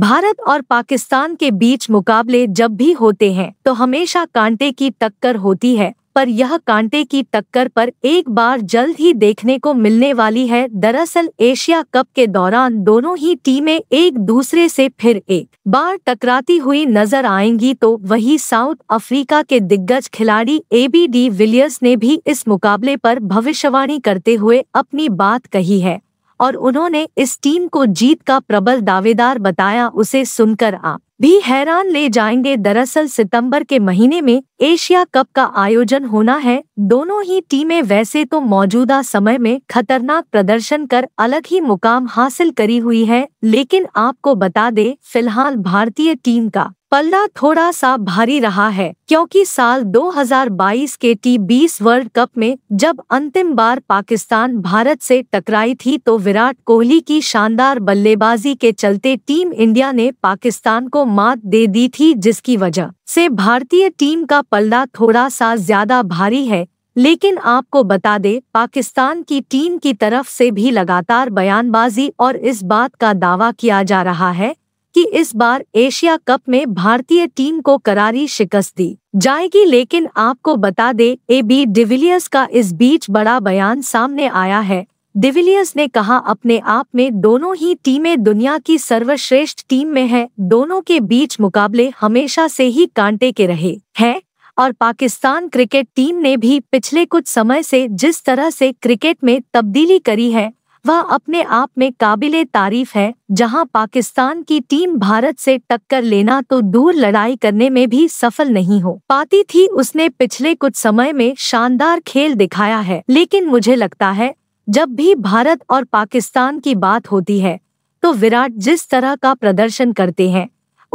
भारत और पाकिस्तान के बीच मुकाबले जब भी होते हैं तो हमेशा कांटे की टक्कर होती है पर यह कांटे की टक्कर पर एक बार जल्द ही देखने को मिलने वाली है दरअसल एशिया कप के दौरान दोनों ही टीमें एक दूसरे से फिर एक बार टकराती हुई नजर आएंगी तो वही साउथ अफ्रीका के दिग्गज खिलाड़ी एबी डी विलियर्स ने भी इस मुकाबले पर भविष्यवाणी करते हुए अपनी बात कही है और उन्होंने इस टीम को जीत का प्रबल दावेदार बताया उसे सुनकर आप भी हैरान ले जाएंगे दरअसल सितंबर के महीने में एशिया कप का आयोजन होना है दोनों ही टीमें वैसे तो मौजूदा समय में खतरनाक प्रदर्शन कर अलग ही मुकाम हासिल करी हुई है लेकिन आपको बता दे फिलहाल भारतीय टीम का पल्ला थोड़ा सा भारी रहा है क्योंकि साल 2022 के टी बीस वर्ल्ड कप में जब अंतिम बार पाकिस्तान भारत से टकराई थी तो विराट कोहली की शानदार बल्लेबाजी के चलते टीम इंडिया ने पाकिस्तान को मात दे दी थी जिसकी वजह से भारतीय टीम का पल्ला थोड़ा सा ज्यादा भारी है लेकिन आपको बता दे पाकिस्तान की टीम की तरफ से भी लगातार बयानबाजी और इस बात का दावा किया जा रहा है कि इस बार एशिया कप में भारतीय टीम को करारी शिकस्त दी जाएगी लेकिन आपको बता दे ए बी डिविलियर्स का इस बीच बड़ा बयान सामने आया है डिविलियर्स ने कहा अपने आप में दोनों ही टीमें दुनिया की सर्वश्रेष्ठ टीम में है दोनों के बीच मुकाबले हमेशा से ही कांटे के रहे हैं और पाकिस्तान क्रिकेट टीम ने भी पिछले कुछ समय से जिस तरह से क्रिकेट में तब्दीली करी है वह अपने आप में काबिल तारीफ है जहां पाकिस्तान की टीम भारत से टक्कर लेना तो दूर लड़ाई करने में भी सफल नहीं हो पाती थी उसने पिछले कुछ समय में शानदार खेल दिखाया है लेकिन मुझे लगता है जब भी भारत और पाकिस्तान की बात होती है तो विराट जिस तरह का प्रदर्शन करते हैं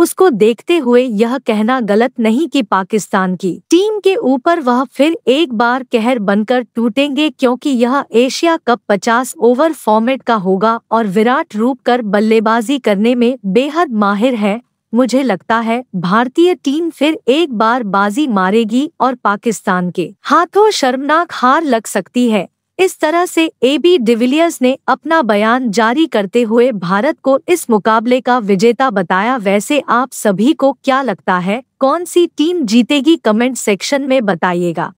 उसको देखते हुए यह कहना गलत नहीं कि पाकिस्तान की टीम के ऊपर वह फिर एक बार कहर बनकर टूटेंगे क्योंकि यह एशिया कप 50 ओवर फॉर्मेट का होगा और विराट कर बल्लेबाजी करने में बेहद माहिर है मुझे लगता है भारतीय टीम फिर एक बार बाजी मारेगी और पाकिस्तान के हाथों शर्मनाक हार लग सकती है इस तरह से ए बी डिविलियर्स ने अपना बयान जारी करते हुए भारत को इस मुकाबले का विजेता बताया वैसे आप सभी को क्या लगता है कौन सी टीम जीतेगी कमेंट सेक्शन में बताइएगा